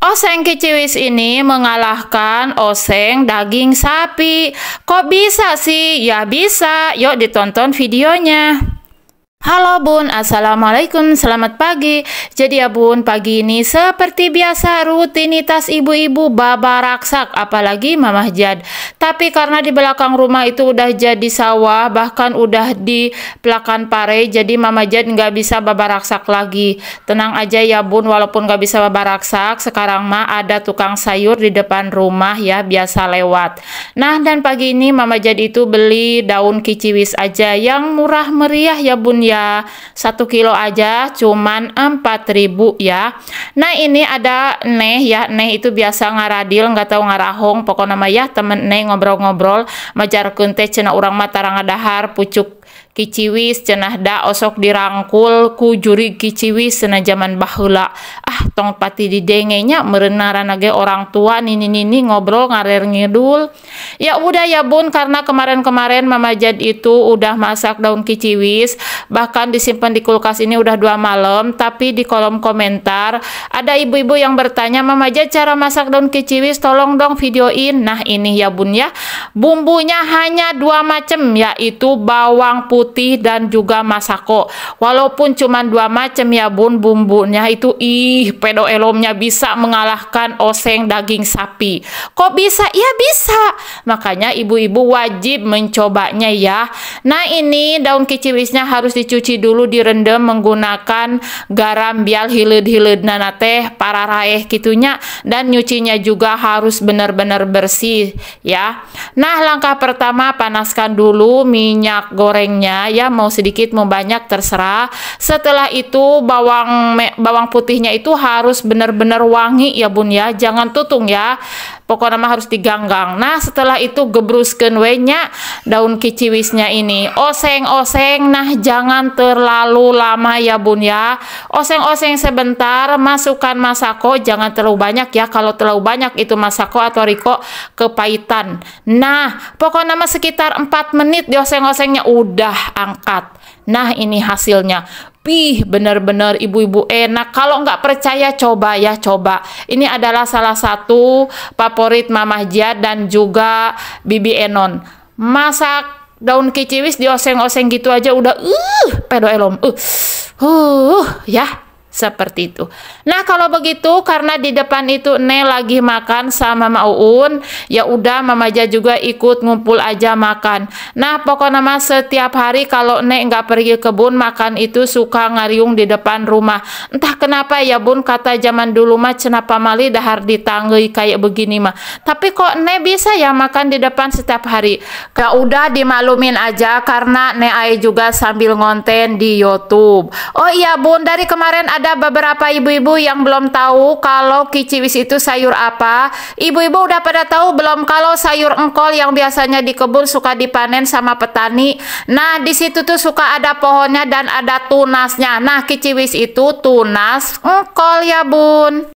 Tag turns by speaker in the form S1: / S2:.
S1: Oseng kiciwis ini mengalahkan oseng daging sapi. Kok bisa sih? Ya bisa, yuk ditonton videonya. Halo Bun, Assalamualaikum, selamat pagi. Jadi ya Bun, pagi ini seperti biasa rutinitas ibu-ibu baba raksak, apalagi Mamah Jad. Tapi karena di belakang rumah itu udah jadi sawah, bahkan udah di pelakan pare, jadi Mamah Jad nggak bisa baba raksak lagi. Tenang aja ya Bun, walaupun nggak bisa baba raksak, sekarang mah ada tukang sayur di depan rumah ya, biasa lewat. Nah dan pagi ini Mamah Jad itu beli daun kiciwis aja, yang murah meriah ya Bun ya ya satu kilo aja cuman 4000 ya nah ini ada neh ya neh itu biasa ngaradil nggak tahu ngarahong pokoknya nama ya temen neh ngobrol-ngobrol majar kente cena orang mata tarang dahar pucuk kiciwis cenah da osok dirangkul ku juri kiciwis sena zaman bahula tong pati di dengenya merenaran lagi orang tua nini nini ngobrol ngarer ngidul ya udah ya bun karena kemarin-kemarin mama jad itu udah masak daun kiciwis bahkan disimpan di kulkas ini udah dua malam tapi di kolom komentar ada ibu-ibu yang bertanya mama jad cara masak daun kiciwis tolong dong videoin nah ini ya bun ya bumbunya hanya dua macam yaitu bawang putih dan juga masako walaupun cuma dua macam ya bun bumbunya itu ih ih pedo elomnya bisa mengalahkan oseng daging sapi. Kok bisa? Ya bisa. Makanya ibu-ibu wajib mencobanya ya. Nah ini daun kiciwisnya harus dicuci dulu direndam menggunakan garam bial hileud-hileud nana teh para raeh kitunya dan nyucinya juga harus benar-benar bersih ya. Nah langkah pertama panaskan dulu minyak gorengnya ya mau sedikit mau banyak terserah. Setelah itu bawang bawang putihnya itu harus benar-benar wangi ya bun ya jangan tutung ya pokoknya mah harus diganggang nah setelah itu gebruskan wenya daun kiciwisnya ini oseng-oseng nah jangan terlalu lama ya bun ya oseng-oseng sebentar masukkan masako jangan terlalu banyak ya kalau terlalu banyak itu masako atau riko kepahitan nah pokoknya mah sekitar 4 menit di oseng osengnya udah angkat Nah ini hasilnya. pih benar-benar ibu-ibu enak. Eh, kalau nggak percaya, coba ya, coba. Ini adalah salah satu favorit Mamah Jia dan juga Bibi Enon. Masak daun kiciwis dioseng-oseng gitu aja udah, uh, pedo elom, uh, uh, ya seperti itu. Nah, kalau begitu karena di depan itu Ne lagi makan sama Mauun, ya udah Mama aja juga ikut ngumpul aja makan. Nah, pokoknya nama setiap hari kalau Ne nggak pergi kebun makan itu suka ngariung di depan rumah. Entah kenapa ya Bun kata zaman dulu mah kenapa mali dahar tanggi kayak begini mah. Tapi kok Ne bisa ya makan di depan setiap hari? Ya udah dimalumin aja karena Ne Ai juga sambil ngonten di YouTube. Oh iya Bun, dari kemarin ada ada beberapa ibu-ibu yang belum tahu kalau kiciwis itu sayur apa. Ibu-ibu udah pada tahu belum kalau sayur engkol yang biasanya di kebun suka dipanen sama petani. Nah, di situ tuh suka ada pohonnya dan ada tunasnya. Nah, kiciwis itu tunas engkol ya, Bun.